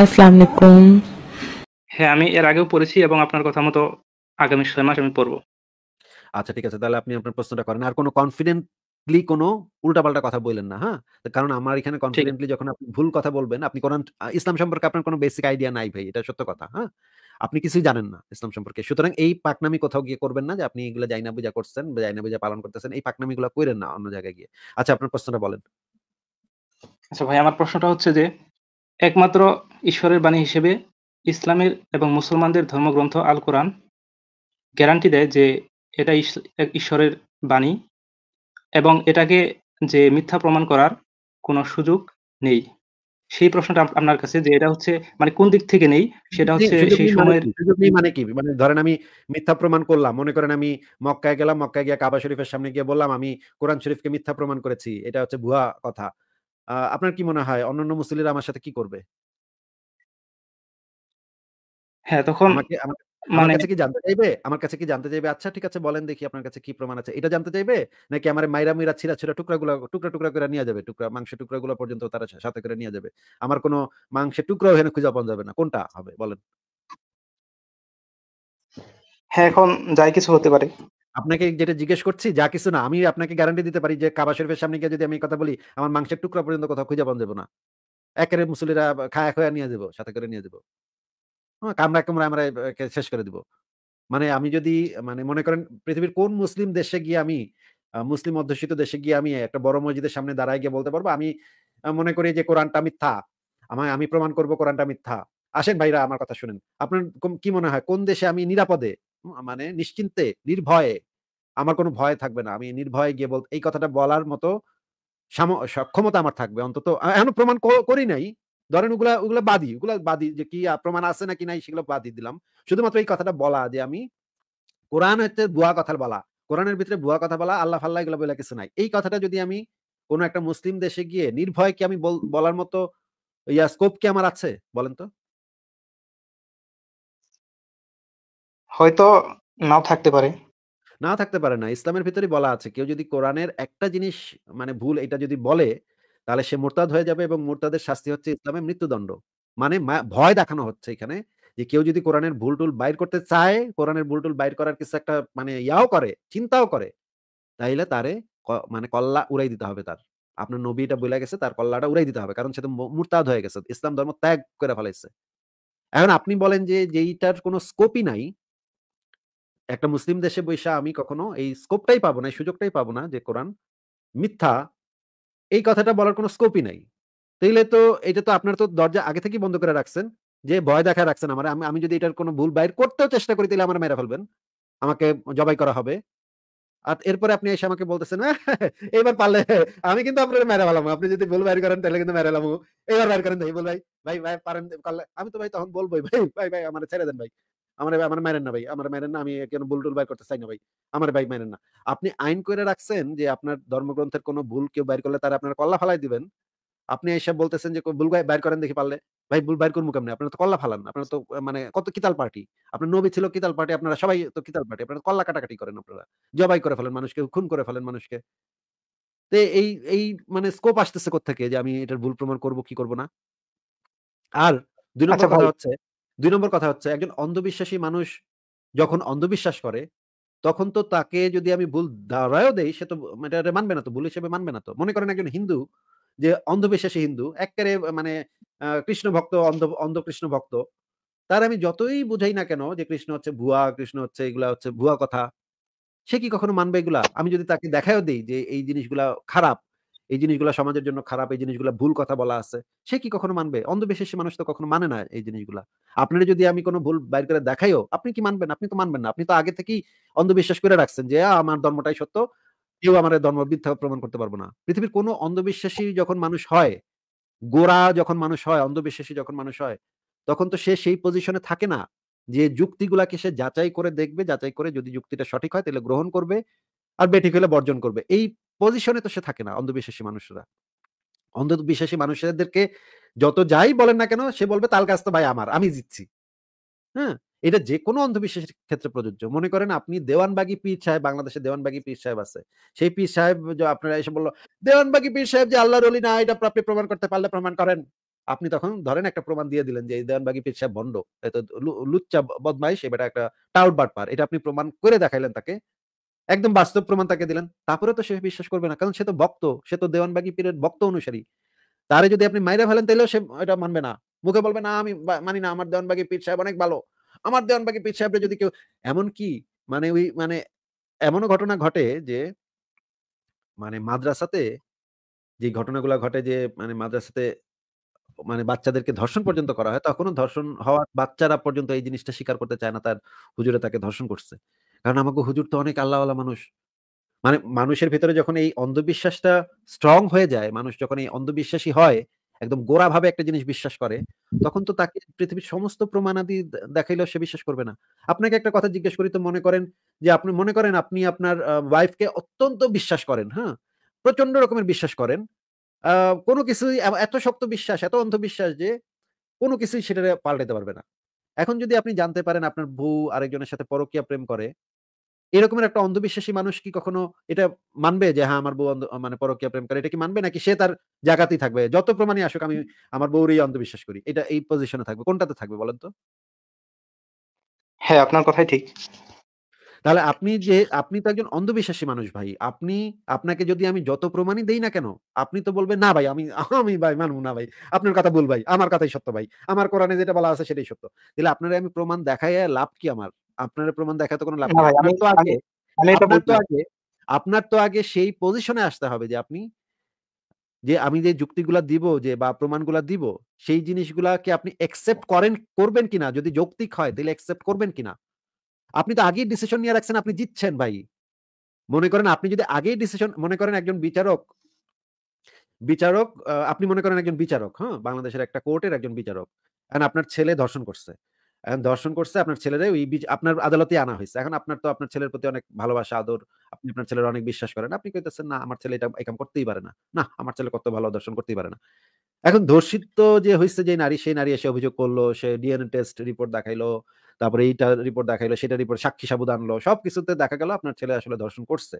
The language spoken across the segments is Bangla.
আসসালামু আলাইকুম হ্যাঁ আমি এর আগেও পড়েছি এবং আপনার কথা মতো আগামী ছয় মাস আমি পড়ব আচ্ছা ঠিক আছে তাহলে আপনি আপনার প্রশ্নটা করেন আর কোনো কনফিডেন্টলি কোনো উল্টাপাল্টা কথা বললেন না হ্যাঁ কারণ আমার এখানে কনফিডেন্টলি যখন আপনি ভুল কথা বলবেন আপনি কোরআন ইসলাম সম্পর্কে আপনার কোনো বেসিক আইডিয়া নাই ভাই এটা সত্য কথা হ্যাঁ আপনি কিছুই জানেন না ইসলাম সম্পর্কে সুতরাং এই পাকনামি কোথাও গিয়ে করবেন না যে আপনি এগুলো জাইনা বুঝা করছেন বা জাইনা বুঝা পালন করতেছেন এই গুলো করেন না অন্য জায়গায় গিয়ে আচ্ছা আপনার প্রশ্নটা বলেন আচ্ছা ভাই আমার প্রশ্নটা হচ্ছে যে একমাত্র ঈশ্বরের বাণী হিসেবে ইসলামের এবং মুসলমানদের ধর্মগ্রন্থ আল কোরআন গ্যারান্টি দেয় যে এটা ঈশ্বরের বাণী এবং এটাকে যে মিথ্যা প্রমাণ করার কোনো সুযোগ নেই সেই প্রশ্নটা আপনার কাছে যে এটা হচ্ছে মানে কোন দিক থেকে নেই সেটা হচ্ছে সেই মানে সময়ের মানে কি মানে ধরেন আমি মিথ্যা প্রমাণ করলাম মনে করেন আমি মক্কায় গেলাম মক্কায় গিয়ে কাবা শরীফের সামনে গিয়ে বললাম আমি কোরআন শরীফকে মিথ্যা প্রমাণ করেছি এটা হচ্ছে ভুয়া কথা আপনার কি মনে হয় অন্যান্য মুসলিরা আমার সাথে কি করবে হ্যাঁ তখন আমার মানে কাছে কি জানতে চাইবে আমার কাছে কি জানতে চাইবে আচ্ছা ঠিক আছে বলেন দেখি আপনার কাছে কি প্রমাণ আছে এটা জানতে চাইবে নাকি আমার মাইরা মিরা ছিঁড়া টুকরা গুলা টুকরা টুকরা করে নিয়ে যাবে টুকরা মাংসের গুলা পর্যন্ত তারা সাথে করে নিয়ে যাবে আমার কোনো মাংসের টুকরা ওখানে খুঁজে পাওয়া যাবে না কোনটা হবে বলেন হ্যাঁ এখন যাই কিছু হতে পারে আপনাকে যেটা জিজ্ঞেস করছি যা কিছু না আমি আপনাকে গ্যারান্টি দিতে পারি যে কাবা শরীফের সামনে গিয়ে যদি আমি কথা বলি আমার মাংসের টুকরা পর্যন্ত কথা খুঁজে পাওয়া দেবো না একেরে মুসলিরা খায়া খোয়া নিয়ে যাবো সাথে করে নিয়ে যাবো হ্যাঁ কামরা কামরা আমরা শেষ করে দিব মানে আমি যদি মানে মনে করেন পৃথিবীর কোন মুসলিম দেশে গিয়ে আমি মুসলিম অধ্যুষিত দেশে গিয়ে আমি একটা বড় মসজিদের সামনে দাঁড়ায় গিয়ে বলতে পারবো আমি মনে করি যে কোরআনটা মিথ্যা আমায় আমি প্রমাণ করব কোরআনটা মিথ্যা আসেন ভাইরা আমার কথা শুনেন আপনার কি মনে হয় কোন দেশে আমি নিরাপদে মানে নিশ্চিন্তে নির্ভয়ে আমার কোনো ভয় থাকবে না আমি নির্ভয়ে গিয়ে বল এই কথাটা বলার মতো সক্ষমতা আমার থাকবে অন্তত এখনো প্রমাণ করি নাই ধরেন ওগুলা ওগুলা বাদী ওগুলা বাদী যে কি প্রমাণ আছে নাকি নাই সেগুলো বাদী দিলাম শুধুমাত্র এই কথাটা বলা যে আমি কোরআন হচ্ছে বুয়া কথা বলা কোরআনের ভিতরে বুয়া কথা বলা আল্লাহ ফাল্লাহ এগুলো বলে কিছু নাই এই কথাটা যদি আমি কোনো একটা মুসলিম দেশে গিয়ে নির্ভয় কি আমি বলার মতো ইয়া স্কোপ কি আমার আছে বলেন তো হয়তো নাও থাকতে পারে না থাকতে পারে না ইসলামের ভিতরে বলা আছে কেউ যদি কোরআনের একটা জিনিস মানে ভুল এটা যদি বলে তাহলে সে মোরতাদ হয়ে যাবে এবং মোরতাদের শাস্তি হচ্ছে ইসলামের মৃত্যুদণ্ড মানে ভয় দেখানো হচ্ছে এখানে যে কেউ যদি কোরআনের ভুল টুল বাইর করতে চায় কোরআনের ভুল টুল বাইর করার কিছু একটা মানে ইয়াও করে চিন্তাও করে তাইলে তারে মানে কল্লা উড়াই দিতে হবে তার আপনার নবী এটা বলে গেছে তার কল্লাটা উড়াই দিতে হবে কারণ সে তো মুরতাদ হয়ে গেছে ইসলাম ধর্ম ত্যাগ করে ফেলাইছে এখন আপনি বলেন যে যেইটার কোনো স্কোপই নাই একটা মুসলিম দেশে বৈশা আমি কখনো এই স্কোপটাই পাবো না এই সুযোগটাই পাবো না যে কোরআন মিথ্যা এই কথাটা বলার কোনো স্কোপই নাই তাইলে তো এটা তো আপনার তো দরজা আগে থেকেই বন্ধ করে রাখছেন যে ভয় দেখা রাখছেন আমার আমি যদি এটার কোনো ভুল বাইর করতেও চেষ্টা করি তাহলে আমার মেরা ফেলবেন আমাকে জবাই করা হবে আর এরপরে আপনি এসে আমাকে বলতেছেন এইবার পারলে আমি কিন্তু আপনার মেরা পেলাম আপনি যদি ভুল বাইর করেন তাহলে কিন্তু মেরা পেলাম এবার বাইর করেন ভাই বল ভাই ভাই ভাই পারেন আমি তো ভাই তখন বলবোই ভাই ভাই ভাই আমার ছেড়ে দেন ভাই আমার আমার মারেন না ভাই আমার মারেন না আমি কেন ভুল টুল বাইর করতে চাই না ভাই আমার ভাই মারেন না আপনি আইন করে রাখছেন যে আপনার ধর্মগ্রন্থের কোনো ভুল কেউ বাইর করলে তারা আপনার কল্লা ফালাই দিবেন আপনি এসব বলতেছেন যে ভুল বাইর করেন দেখি পারলে ভাই ভুল বাইর করবো কেমন আপনার তো কল্লা ফালান আপনার তো মানে কত কিতাল পার্টি আপনার নবী ছিল কিতাল পার্টি আপনারা সবাই তো কিতাল পার্টি আপনারা কল্লা কাটাকাটি করেন আপনারা জবাই করে ফেলেন মানুষকে খুন করে ফেলেন মানুষকে তো এই এই মানে স্কোপ আসতেছে কোথেকে যে আমি এটার ভুল প্রমাণ করব কি করব না আর দুই আচ্ছা নম্বর কথা হচ্ছে দুই নম্বর কথা হচ্ছে একজন অন্ধবিশ্বাসী মানুষ যখন অন্ধবিশ্বাস করে তখন তো তাকে যদি আমি ভুল দাঁড়ায়ও দেই সে তো মানে এটা মানবে না তো ভুল হিসেবে মানবে না তো মনে করেন একজন হিন্দু যে অন্ধবিশ্বাসী হিন্দু এককারে মানে কৃষ্ণ ভক্ত অন্ধ অন্ধ কৃষ্ণ ভক্ত তার আমি যতই বুঝাই না কেন যে কৃষ্ণ হচ্ছে ভুয়া কৃষ্ণ হচ্ছে এগুলা হচ্ছে ভুয়া কথা সে কি কখনো মানবে এগুলা আমি যদি তাকে দেখাও দিই যে এই জিনিসগুলা খারাপ এই জিনিসগুলো সমাজের জন্য খারাপ এই জিনিসগুলো ভুল কথা বলা আছে সে কি কখনো মানবে অন্ধবিশ্বাসী মানুষ তো কখনো মানে না এই জিনিসগুলা আপনার যদি আমি কোনো ভুল বাইর করে দেখাইও আপনি কি মানবেন আপনি তো মানবেন না আপনি তো আগে থেকেই অন্ধবিশ্বাস করে রাখছেন যে আমার ধর্মটাই সত্য কেউ আমার ধর্মবিদ্যা প্রমাণ করতে পারবো না পৃথিবীর কোনো অন্ধবিশ্বাসী যখন মানুষ হয় গোড়া যখন মানুষ হয় অন্ধবিশ্বাসী যখন মানুষ হয় তখন তো সে সেই পজিশনে থাকে না যে যুক্তিগুলাকে সে যাচাই করে দেখবে যাচাই করে যদি যুক্তিটা সঠিক হয় তাহলে গ্রহণ করবে আর বেঠিক হলে বর্জন করবে এই পজিশনে তো সে থাকে না অন্ধবিশ্বাসী মানুষরা অন্ধবিশ্বাসী মানুষদেরকে যত যাই বলেন না কেন সে বলবে তাল কাজ তো ভাই আমার আমি জিতছি হ্যাঁ এটা যে কোনো অন্ধবিশ্বাসের ক্ষেত্রে প্রযোজ্য মনে করেন আপনি দেওয়ানবাগি পীর সাহেব বাংলাদেশে দেওয়ানবাগি পীর সাহেব আছে সেই পীর সাহেব আপনারা এসে বললো দেওয়ানবাগি পীর সাহেব যে আল্লাহর অলি না এটা আপনি প্রমাণ করতে পারলে প্রমাণ করেন আপনি তখন ধরেন একটা প্রমাণ দিয়ে দিলেন যে এই দেওয়ানবাগি পীর সাহেব বন্ড লুচ্চা বদমাইশ এবার একটা টাউট বাট পার এটা আপনি প্রমাণ করে দেখাইলেন তাকে একদম বাস্তব প্রমাণ তাকে দিলেন তারপরে তো সে বিশ্বাস করবে না কারণ সে তো বক্ত সে তো দেওয়ানবাগী পীরের বক্ত অনুসারী তারে যদি আপনি মাইরা ফেলেন তাহলেও সে এটা মানবে না মুখে বলবে না আমি মানি না আমার দেওয়ানবাগী পীর সাহেব অনেক ভালো আমার দেওয়ানবাগী পীর সাহেবরে যদি কেউ এমন কি মানে ওই মানে এমনও ঘটনা ঘটে যে মানে মাদ্রাসাতে যে ঘটনাগুলো ঘটে যে মানে মাদ্রাসাতে মানে বাচ্চাদেরকে ধর্ষণ পর্যন্ত করা হয় তখনও ধর্ষণ হওয়ার বাচ্চারা পর্যন্ত এই জিনিসটা স্বীকার করতে চায় না তার হুজুরে তাকে ধর্ষণ করছে কারণ আমাকে হুজুর তো অনেক আল্লাহওয়ালা মানুষ মানে মানুষের ভিতরে যখন এই অন্ধবিশ্বাসটা স্ট্রং হয়ে যায় মানুষ যখন এই অন্ধবিশ্বাসী হয় একদম গোড়াভাবে একটা জিনিস বিশ্বাস করে তখন তো তাকে পৃথিবীর সমস্ত প্রমাণাদি দেখাইলেও সে বিশ্বাস করবে না আপনাকে একটা কথা জিজ্ঞেস করি তো মনে করেন যে আপনি মনে করেন আপনি আপনার ওয়াইফকে অত্যন্ত বিশ্বাস করেন হ্যাঁ প্রচন্ড রকমের বিশ্বাস করেন কোনো কিছুই এত শক্ত বিশ্বাস এত অন্ধবিশ্বাস যে কোনো কিছুই সেটা পাল্টাতে পারবে না এখন যদি আপনি জানতে পারেন আপনার বউ আরেকজনের সাথে পরকীয়া প্রেম করে এরকমের একটা অন্ধবিশ্বাসী মানুষ কি কখনো এটা মানবে যে হ্যাঁ আমার বউ মানে পরকীয়া প্রেম করে এটা কি মানবে নাকি সে তার জায়গাতেই থাকবে যত প্রমাণই আসুক আমি আমার এই অন্ধবিশ্বাস করি এটা এই পজিশনে থাকবে কোনটাতে থাকবে বলেন তো হ্যাঁ আপনার কথাই ঠিক তাহলে আপনি যে আপনি তো একজন অন্ধবিশ্বাসী মানুষ ভাই আপনি আপনাকে যদি আমি যত প্রমাণই দেই না কেন আপনি তো বলবেন না ভাই আমি আমি ভাই মানবো না ভাই আপনার কথা ভুল ভাই আমার কথাই সত্য ভাই আমার কোরআনে যেটা বলা আছে সেটাই সত্য তাহলে আপনারা আমি প্রমাণ দেখাই লাভ কি আমার আপনার প্রমাণ দেখাতে কোনো লাভ নেই তো আগে আপনার তো আগে আপনার তো আগে সেই পজিশনে আসতে হবে যে আপনি যে আমি যে যুক্তিগুলা দিব যে বা প্রমাণগুলা দিব সেই জিনিসগুলাকে আপনি অ্যাকসেপ্ট করেন করবেন কিনা যদি যৌক্তিক হয় তাহলে অ্যাকসেপ্ট করবেন কিনা আপনি তো আগেই ডিসিশন নিয়ে রাখছেন আপনি জিতছেন ভাই মনে করেন আপনি যদি আগেই ডিসিশন মনে করেন একজন বিচারক বিচারক আপনি মনে করেন একজন বিচারক হ্যাঁ বাংলাদেশের একটা কোর্টের একজন বিচারক আপনার ছেলে ধর্ষণ করছে দর্শন করছে আপনার ছেলেরা ওই আপনার আদালতে আনা হয়েছে এখন আপনার তো আপনার ছেলের প্রতি অনেক ভালোবাসা আদর আপনি আপনার ছেলের অনেক বিশ্বাস করেন আপনি কইতেছেন না আমার ছেলে এটা একাম করতেই পারে না না আমার ছেলে কত ভালো দর্শন করতেই পারে না এখন ধর্ষিত যে হয়েছে যে নারী সেই নারী এসে অভিযোগ করলো সে ডিএনএ টেস্ট রিপোর্ট দেখাইলো তারপরে এইটা রিপোর্ট দেখাইলো সেটা রিপোর্ট সাক্ষী সাবুদ আনলো সবকিছুতে দেখা গেল আপনার ছেলে আসলে দর্শন করছে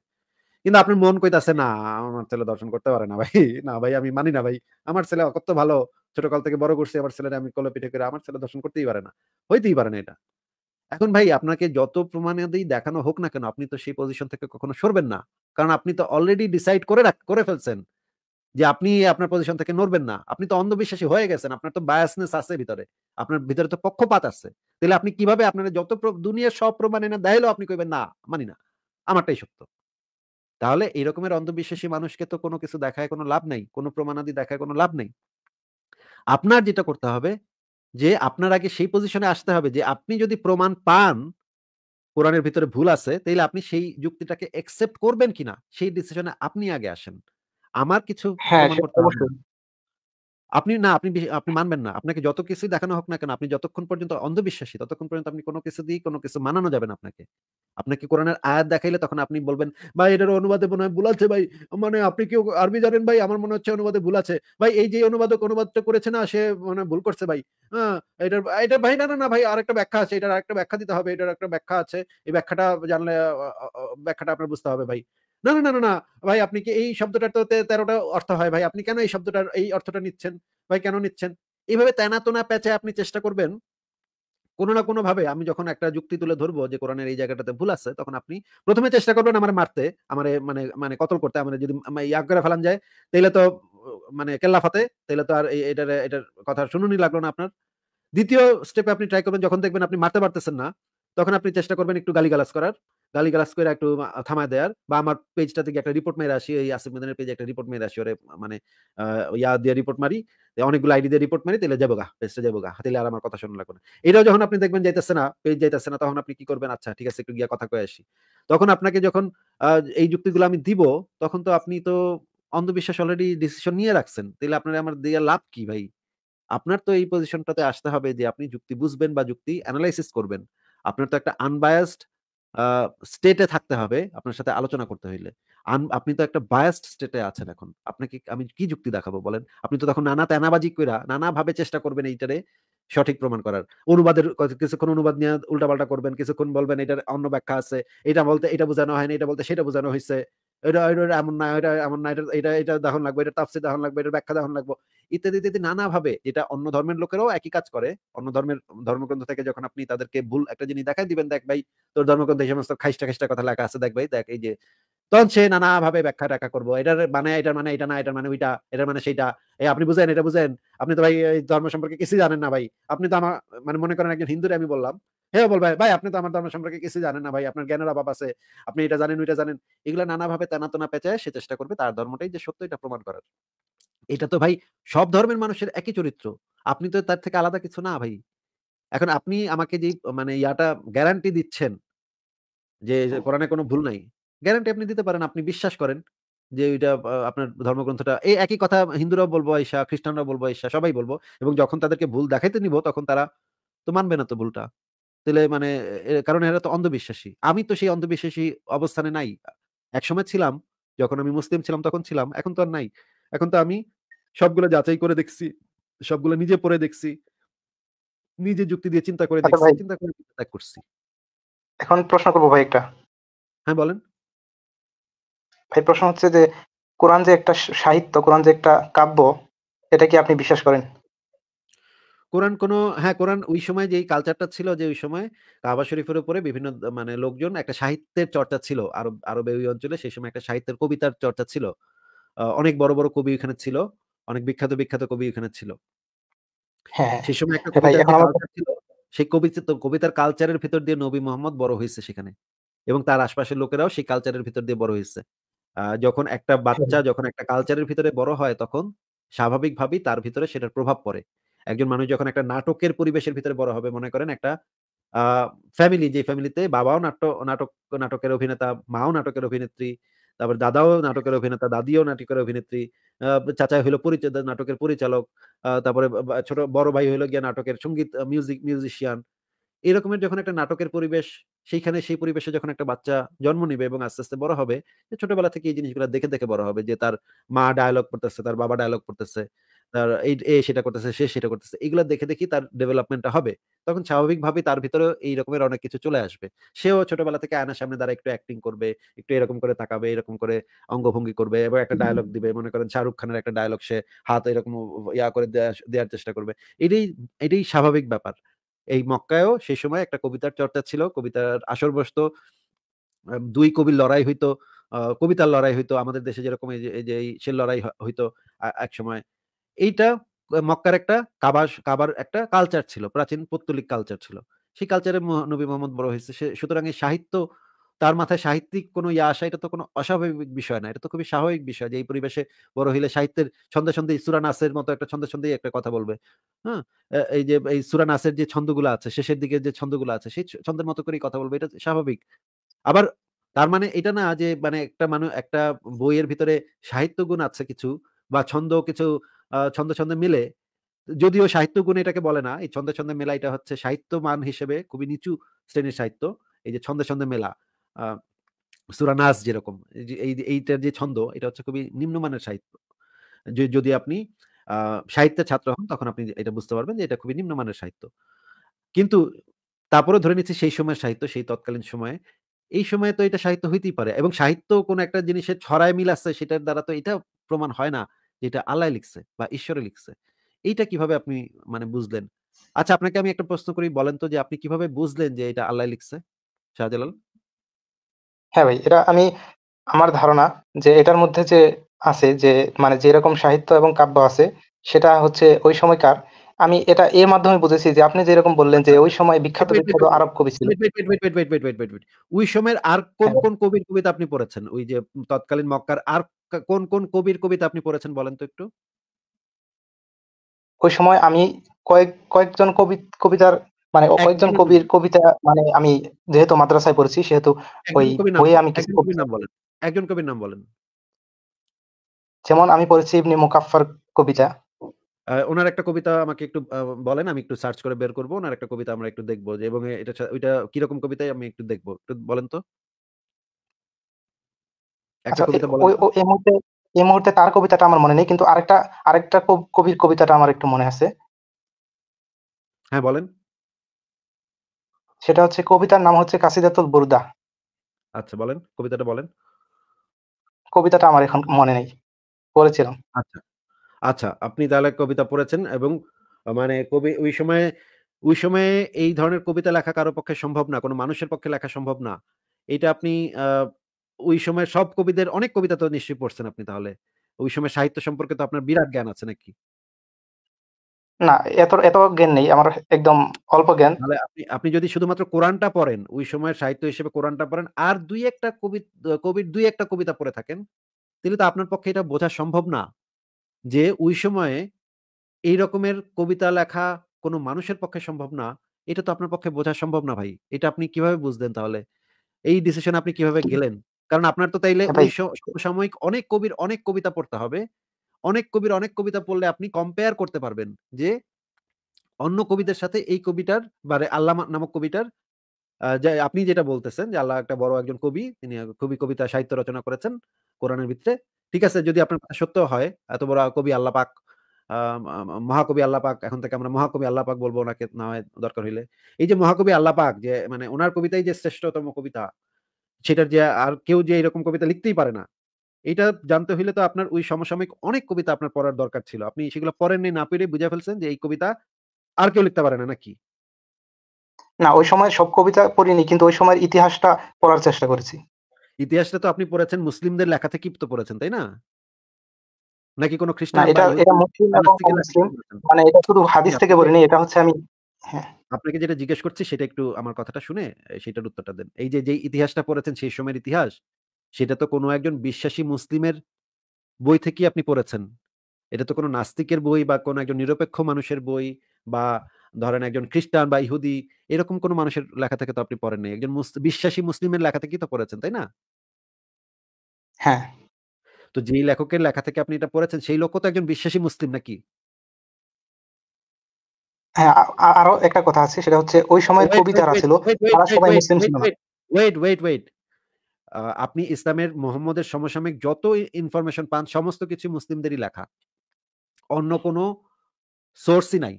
কিন্তু আপনার মন কইতাছে না আমার ছেলে দর্শন করতে পারে না ভাই না ভাই আমি মানি না ভাই আমার ছেলে কত ভালো ছোটকাল থেকে বড় করছি আমার ছেলেরা আমি কলে পিঠে করে আমার ছেলে দর্শন করতেই পারে না হইতেই পারে না এটা এখন ভাই আপনাকে যত প্রমাণাদি দেখানো হোক না কেন আপনি তো সেই পজিশন থেকে কখনো সরবেন না কারণ আপনি তো অলরেডি ডিসাইড করে রাখ করে ফেলছেন যে আপনি আপনার পজিশন থেকে নড়বেন না আপনি তো অন্ধবিশ্বাসী হয়ে গেছেন আপনার তো বায়াসনেস আছে ভিতরে আপনার ভিতরে তো পক্ষপাত আছে তাহলে আপনি কিভাবে আপনার যত দুনিয়া সব প্রমাণ এনে দেখাইলেও আপনি কইবেন না মানি না আমারটাই সত্য তাহলে এরকমের অন্ধবিশ্বাসী মানুষকে তো কোনো কিছু দেখায় কোনো লাভ নাই কোনো প্রমাণাদি দেখায় কোনো লাভ নাই আপনার যেটা করতে হবে যে আপনার আগে সেই পজিশনে আসতে হবে যে আপনি যদি প্রমাণ পান কোরআনের ভিতরে ভুল আছে তাহলে আপনি সেই যুক্তিটাকে একসেপ্ট করবেন কিনা সেই ডিসিশনে আপনি আগে আসেন আমার কিছু হ্যাঁ, আপনি না আপনি আপনি মানবেন না আপনাকে যত কিছুই দেখানো হোক না কেন আপনি যতক্ষণ পর্যন্ত অন্ধবিশ্বাসী ততক্ষণ পর্যন্ত আপনি কোনো কিছু দিয়ে কোনো কিছু মানানো যাবে না আপনাকে আপনাকে কোরআনের আয়াত দেখাইলে তখন আপনি বলবেন ভাই এটার অনুবাদে মনে হয় ভুল আছে ভাই মানে আপনি কি আরবি জানেন ভাই আমার মনে হচ্ছে অনুবাদে ভুল আছে ভাই এই যে অনুবাদক অনুবাদটা করেছে না সে মানে ভুল করছে ভাই হ্যাঁ এটার এটা ভাই না না না ভাই আরেকটা ব্যাখ্যা আছে এটার আরেকটা ব্যাখ্যা দিতে হবে এটার একটা ব্যাখ্যা আছে এই ব্যাখ্যাটা জানলে ব্যাখ্যাটা আপনার বুঝতে হবে ভাই না না না না ভাই আপনি কি এই শব্দটার তো তেরোটা অর্থ হয় ভাই আপনি কেন এই শব্দটার এই অর্থটা নিচ্ছেন ভাই কেন নিচ্ছেন এইভাবে তেনা তোনা প্যাচে আপনি চেষ্টা করবেন কোনো না কোনো ভাবে আমি যখন একটা যুক্তি তুলে ধরবো যে কোরআনের এই জায়গাটাতে ভুল আছে তখন আপনি প্রথমে চেষ্টা করবেন আমার মারতে আমার মানে মানে কতল করতে আমার যদি ইয়াগ করে ফেলান যায় তাহলে তো মানে কেল্লা ফাতে তাহলে তো আর এটার এটার কথা শুনুনি লাগলো না আপনার দ্বিতীয় স্টেপে আপনি ট্রাই করবেন যখন দেখবেন আপনি মারতে পারতেছেন না তখন আপনি চেষ্টা করবেন একটু গালিগালাজ করার গালি গালাস করে একটু থামায় দেয়ার বা আমার পেজটা থেকে একটা রিপোর্ট মেরে আসি এই আসিফ মেদানের পেজে একটা রিপোর্ট মেরে আসি ওরে মানে ইয়া দিয়ে রিপোর্ট মারি অনেকগুলো আইডি দিয়ে রিপোর্ট মারি তাহলে যাবো গা পেজটা যাবো গা তাহলে আর আমার কথা শোনা লাগবে না এটাও যখন আপনি দেখবেন যাইতেছে না পেজ যাইতেছে না তখন আপনি কি করবেন আচ্ছা ঠিক আছে একটু গিয়া কথা কয়ে আসি তখন আপনাকে যখন এই যুক্তিগুলো আমি দিব তখন তো আপনি তো অন্ধবিশ্বাস অলরেডি ডিসিশন নিয়ে রাখছেন তাহলে আপনার আমার দিয়ে লাভ কি ভাই আপনার তো এই পজিশনটাতে আসতে হবে যে আপনি যুক্তি বুঝবেন বা যুক্তি অ্যানালাইসিস করবেন আপনার তো একটা আনবায়াসড স্টেটে থাকতে হবে আপনার সাথে আলোচনা করতে হইলে আপনি তো একটা বায়াস্ট স্টেটে আছেন এখন আপনাকে আমি কি যুক্তি দেখাবো বলেন আপনি তো তখন নানা তেনাবাজি কইরা নানাভাবে চেষ্টা করবেন এইটারে সঠিক প্রমাণ করার অনুবাদের কিছুক্ষণ অনুবাদ নিয়ে উল্টাপাল্টা করবেন কিছুক্ষণ বলবেন এটার অন্য ব্যাখ্যা আছে এটা বলতে এটা বোঝানো হয়নি এটা বলতে সেটা বোঝানো হয়েছে এটা এমন না এটা এমন না এটা এটা এটা লাগবে এটা লাগবে এটা ব্যাখ্যা ইত্যাদি ইত্যাদি নানাভাবে যেটা অন্য ধর্মের লোকেরাও একই কাজ করে অন্য ধর্মের ধর্মগ্রন্থ থেকে যখন আপনি তাদেরকে ভুল একটা জিনিস দেখাই দিবেন দেখ ভাই তোর ধর্মগ্রন্থ এই সমস্ত কথা লেখা আছে দেখ ভাই দেখ এই যে তখন সে নানাভাবে ব্যাখ্যা টাকা করবো এটার মানে এটার মানে এটা না এটার মানে ওইটা এটার মানে সেইটা এই আপনি বুঝেন এটা বুঝেন আপনি তো ভাই ধর্ম সম্পর্কে কিছু জানেন না ভাই আপনি তো আমার মানে মনে করেন একজন হিন্দুরে আমি বললাম হে বল ভাই ভাই আপনি তো আমার ধর্ম সম্পর্কে কিছু জানেন না ভাই আপনার জ্ঞানের অভাব আছে আপনি এটা জানেন ওইটা জানেন এগুলো নানাভাবে তেনাতনা পেঁচায় সে চেষ্টা করবে তার ধর্মটাই যে সত্য এটা প্রমাণ করার এটা তো ভাই সব ধর্মের মানুষের একই চরিত্র আপনি তো তার থেকে আলাদা কিছু না ভাই এখন আপনি আমাকে যে মানে ইয়াটা গ্যারান্টি দিচ্ছেন যে কোরআনে কোনো ভুল নাই গ্যারান্টি আপনি দিতে পারেন আপনি বিশ্বাস করেন যে ওইটা আপনার ধর্মগ্রন্থটা এই একই কথা হিন্দুরাও বলবো ঈশা খ্রিস্টানরাও বলবো ঈশা সবাই বলবো এবং যখন তাদেরকে ভুল দেখাইতে নিব তখন তারা তো মানবে না তো ভুলটা তাহলে মানে কারণ এরা তো অন্ধবিশ্বাসী আমি তো সেই অন্ধবিশ্বাসী অবস্থানে নাই একসময় ছিলাম যখন আমি মুসলিম ছিলাম তখন ছিলাম এখন তো আর নাই এখন তো আমি সবগুলো যাচাই করে দেখছি সবগুলো নিজে পড়ে দেখছি নিজে যুক্তি দিয়ে চিন্তা করে আচ্ছা দেখছি চিন্তা করে ত্যাগ করছি এখন প্রশ্ন করবো ভাই একটা হ্যাঁ বলেন ভাই প্রশ্ন হচ্ছে যে কোরআন যে একটা সাহিত্য কোরআন যে একটা কাব্য এটা কি আপনি বিশ্বাস করেন কোরআন কোনো হ্যাঁ, কোরআন ওই সময় যেই কালচারটা ছিল যে, ওই সময় কাবা শরীফের উপরে বিভিন্ন মানে লোকজন একটা সাহিত্যের চর্চা ছিল। আরব আরবের ওই অঞ্চলে সেই সময় একটা সাহিত্যের কবিতার চর্চা ছিল। অনেক বড়, বড় কবি ওইখানে ছিল। অনেক বিখ্যাত, বিখ্যাত কবি ওইখানে ছিল। হ্যাঁ, হ্যাঁ। সেই সময় একটা হ্যাঁ কবিতার কালচার ছিল, সেই কবিতা তো কবিতার কালচারের ভিতর দিয়ে নবী মোহাম্মদ বড় হয়েছে সেখানে। এবং তার আশপাশের লোকেরাও সেই কালচারের ভিতর দিয়ে বড় হয়েছে যখন একটা বাচ্চা যখন একটা কালচারের ভিতরে বড় হয়, তখন স্বাভাবিকভাবেই তার ভিতরে সেটার প্রভাব পড়ে। একজন মানুষ যখন একটা নাটকের পরিবেশের ভিতরে বড় হবে মনে করেন একটা ফ্যামিলি যে ফ্যামিলিতে বাবাও নাট্য নাটক নাটকের অভিনেতা মাও নাটকের অভিনেত্রী তারপর দাদাও নাটকের অভিনেতা দাদিও নাটকের অভিনেত্রী চাচা হইলো পরিচয় নাটকের পরিচালক তারপরে ছোট বড় ভাই হইলো গিয়া নাটকের সঙ্গীত মিউজিক মিউজিশিয়ান এরকমের যখন একটা নাটকের পরিবেশ সেইখানে সেই পরিবেশে যখন একটা বাচ্চা জন্ম নিবে এবং আস্তে আস্তে বড় হবে ছোটবেলা থেকে এই জিনিসগুলো দেখে দেখে বড় হবে যে তার মা ডায়লগ করতেছে তার বাবা ডায়ালগ করতেছে তার সেটা করতেছে সে সেটা করতেছে এগুলো দেখে দেখি তার ডেভেলপমেন্টটা হবে তখন তার ভিতরে এই রকমের অনেক কিছু চলে আসবে সেও ছোটবেলা থেকে আয়নার সামনে দ্বারা একটু অ্যাক্টিং করবে একটু এরকম করে তাকাবে এরকম করে অঙ্গভঙ্গি করবে এবং একটা ডায়লগ দিবে মনে করেন শাহরুখ খানের একটা ডায়লগ সে হাত এরকম ইয়া করে দেওয়ার চেষ্টা করবে এটাই এটাই স্বাভাবিক ব্যাপার এই মক্কায়ও সেই সময় একটা কবিতার চর্চা ছিল কবিতার আসর বসত দুই কবির লড়াই হইতো কবিতার লড়াই হইতো আমাদের দেশে যেরকম এই যে এই সে লড়াই হইতো এক সময় এইটা মক্কার একটা কাবাস কাবার একটা কালচার ছিল প্রাচীন পত্তলিক কালচার ছিল সেই কালচারে নবী মোহাম্মদ বড় হয়েছে সে সুতরাং এই সাহিত্য তার মাথায় সাহিত্যিক কোনো ইয়ে আসা এটা তো কোনো অস্বাভাবিক বিষয় না এটা তো খুবই স্বাভাবিক বিষয় যে এই পরিবেশে বড় হইলে সাহিত্যের ছন্দে ছন্দে সুরা নাসের মতো একটা ছন্দে ছন্দেই একটা কথা বলবে হ্যাঁ এই যে এই সুরা নাসের যে ছন্দগুলো আছে শেষের দিকে যে ছন্দগুলো আছে সেই ছন্দের মতো করেই কথা বলবে এটা স্বাভাবিক আবার তার মানে এটা না যে মানে একটা মানুষ একটা বইয়ের ভিতরে সাহিত্য গুণ আছে কিছু বা ছন্দ কিছু ছন্দ ছন্দে মিলে যদিও সাহিত্য গুণে এটাকে বলে না এই ছন্দে ছন্দে মেলা এটা হচ্ছে সাহিত্য মান হিসেবে খুবই নিচু শ্রেণীর সাহিত্য এই যে ছন্দে ছন্দে মেলা সুরানাস যেরকম এই এইটার যে ছন্দ এটা হচ্ছে খুবই নিম্নমানের সাহিত্য যদি আপনি সাহিত্যের ছাত্র হন তখন আপনি এটা বুঝতে পারবেন যে এটা খুবই নিম্নমানের সাহিত্য কিন্তু তারপরে ধরে নিচ্ছি সেই সময়ের সাহিত্য সেই তৎকালীন সময়ে এই সময়ে তো এটা সাহিত্য হইতেই পারে এবং সাহিত্য কোনো একটা জিনিসের ছড়ায় মিল আছে সেটার দ্বারা তো এটা প্রমাণ হয় না যেটা আল্লাহ লিখছে বা ঈশ্বরে লিখছে এইটা কিভাবে আপনি মানে বুঝলেন আচ্ছা আপনাকে আমি একটা প্রশ্ন করি বলেন তো যে আপনি কিভাবে বুঝলেন যে এটা আল্লাহ লিখছে শাহজালাল হ্যাঁ ভাই এটা আমি আমার ধারণা যে এটার মধ্যে যে আছে যে মানে যেরকম সাহিত্য এবং কাব্য আছে সেটা হচ্ছে ওই সময়কার আমি এটা এর মাধ্যমে বুঝেছি যে আপনি যেরকম বললেন যে ওই সময় বিখ্যাত বিখ্যাত আরব কবি ছিল ওই সময়ের আর কোন হ্যাঁ। কোন কবির কবিতা আপনি পড়েছেন ওই যে তৎকালীন মক্কার আর কোন কোন কবির কবিতা আপনি পড়েছেন বলেন তো একটু ওই সময় আমি কয়েক কয়েকজন কবি কবিতার মানে কয়েকজন কবির কবিতা মানে আমি যেহেতু মাদ্রাসায় পড়েছি সেহেতু ওই ওই আমি কিছু কবির নাম বলেন একজন কবির নাম বলেন যেমন আমি পড়েছি ইবনে মুকাফফার কবিতা ওনার একটা কবিতা আমাকে একটু বলেন আমি একটু সার্চ করে বের করবো ওনার একটা কবিতা আমরা একটু দেখবো যে এবং এটা ওইটা কিরকম কবিতায় আমি একটু দেখবো একটু বলেন তো একটা আচ্ছা, কবিতা এই মুহূর্তে এই মুহূর্তে তার কবিতাটা আমার মনে নেই কিন্তু আরেকটা আরেকটা কবির কবিতাটা আমার একটু মনে আছে হ্যাঁ বলেন সেটা হচ্ছে কবিতার নাম হচ্ছে কাসিদাতুল বুরদা আচ্ছা বলেন কবিতাটা বলেন কবিতাটা আমার এখন মনে নেই বলেছিলাম আচ্ছা আচ্ছা আপনি তাহলে কবিতা পড়েছেন এবং মানে কবি ওই সময়ে ওই সময়ে এই ধরনের কবিতা লেখা কারো পক্ষে সম্ভব না কোনো মানুষের পক্ষে লেখা সম্ভব না এটা আপনি ওই সময় সব কবিদের অনেক কবিতা তো নিশ্চয়ই পড়ছেন আপনি তাহলে ওই সময় সাহিত্য সম্পর্কে তো আপনার বিরাট জ্ঞান আছে নাকি না এত এত জ্ঞান নেই আমার একদম অল্প জ্ঞান তাহলে আপনি আপনি যদি শুধুমাত্র কোরআনটা পড়েন ওই সময় সাহিত্য হিসেবে কোরআনটা পড়েন আর দুই একটা কবি কবির দুই একটা কবিতা পড়ে থাকেন তাহলে তো আপনার পক্ষে এটা বোঝা সম্ভব না যে ওই সময়ে এই রকমের কবিতা লেখা কোনো মানুষের পক্ষে সম্ভব না এটা তো আপনার পক্ষে বোঝা সম্ভব না ভাই এটা আপনি কিভাবে বুঝলেন তাহলে এই ডিসিশন আপনি কিভাবে গেলেন কারণ আপনার তো তাইলে হ্যাঁ সাময়িক অনেক কবির অনেক কবিতা পড়তে হবে অনেক কবির অনেক কবিতা পড়লে আপনি কম্পেয়ার করতে পারবেন যে অন্য কবিদের সাথে এই কবিটার বা আল্লাহ নামক কবিটার আপনি যেটা বলতেছেন যে আল্লাহ একটা বড় একজন কবি তিনি কবি কবিতা সাহিত্য রচনা করেছেন কোরআনের ভিতরে ঠিক আছে যদি আপনার কথা সত্য হয় এত বড় কবি আল্লাপাক মহাকবি আল্লাপাক এখন থেকে আমরা মহাকবি আল্লাপাক বলবো ওনাকে না হয় দরকার হইলে এই যে মহাকবি আল্লাপাক যে মানে ওনার কবিতাই যে শ্রেষ্ঠতম কবিতা সেটার যে আর কেউ যে এরকম কবিতা লিখতেই পারে না এটা জানতে হইলে তো আপনার ওই সমসাময়িক অনেক কবিতা আপনার পড়ার দরকার ছিল আপনি সেগুলো পড়েননি না পেরে বুঝে ফেলছেন যে এই কবিতা আর কেউ লিখতে পারে না নাকি না ওই সময় সব কবিতা পড়িনি কিন্তু ওই সময়ের ইতিহাসটা পড়ার চেষ্টা করেছি ইতিহাসটা তো আপনি পড়েছেন মুসলিমদের লেখা থেকে তো পড়েছেন তাই না নাকি কোনো খ্রিস্টান মানে এটা শুধু হাদিস আচ্ছা, থেকে বলিনি এটা হচ্ছে আমি হ্যাঁ। আপনাকে যেটা জিজ্ঞেস করছি সেটা একটু আমার কথাটা শুনে সেটার উত্তরটা দেন এই যে যে ইতিহাসটা পড়েছেন সেই সময়ের ইতিহাস সেটা তো কোনো একজন বিশ্বাসী মুসলিমের বই থেকেই আপনি পড়েছেন এটা তো কোনো নাস্তিকের বই বা কোনো একজন নিরপেক্ষ মানুষের বই বা ধরেন একজন খ্রিস্টান বা ইহুদি এরকম কোনো মানুষের লেখা থেকে তো আপনি পড়েন নাই একজন বিশ্বাসী মুসলিমের লেখা থেকেই তো পড়েছেন তাই না হ্যাঁ। তো যেই লেখকের লেখা থেকে আপনি এটা পড়েছেন, সেই লোক তো একজন বিশ্বাসী মুসলিম নাকি? হ্যাঁ, আরো একটা কথা আছে সেটা হচ্ছে ওই সময় ওয়েট, ছিল তারা সবাই মুসলিম ছিল ওয়েট, ওয়েট, ওয়েট, আপনি ইসলামের মোহাম্মদের সমসাময়িক যত ইনফরমেশন পান সমস্ত কিছু মুসলিমদেরই লেখা। অন্য কোনো সোর্সই নাই।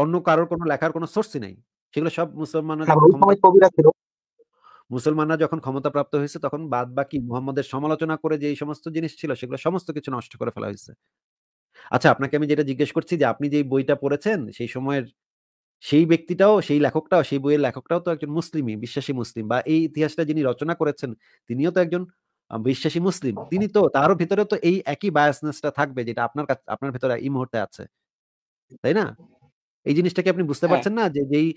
অন্য কারোর কোনো লেখার কোনো সোর্সই নাই। সেগুলো সব মুসলমানরা না, হ্যাঁ, কবিরা ছিল মুসলমানরা যখন ক্ষমতাপ্রাপ্ত হয়েছে তখন বাদ বাকি মুহাম্মদের সমালোচনা করে যে এই সমস্ত জিনিস ছিল সেগুলো সমস্ত কিছু নষ্ট করে ফেলা হয়েছে আচ্ছা আপনাকে আমি যেটা জিজ্ঞেস করছি যে আপনি যে বইটা পড়েছেন সেই সময়ের সেই ব্যক্তিটাও সেই লেখকটাও সেই বইয়ের লেখকটাও তো একজন মুসলিমই বিশ্বাসী মুসলিম বা এই ইতিহাসটা যিনি রচনা করেছেন তিনিও তো একজন বিশ্বাসী মুসলিম তিনি তো তার ভিতরে তো এই একই বায়াসনেসটা থাকবে যেটা আপনার আপনার ভিতরে এই মুহূর্তে আছে তাই না এই জিনিসটাকে আপনি বুঝতে হ্যাঁ। পারছেন না যে যেই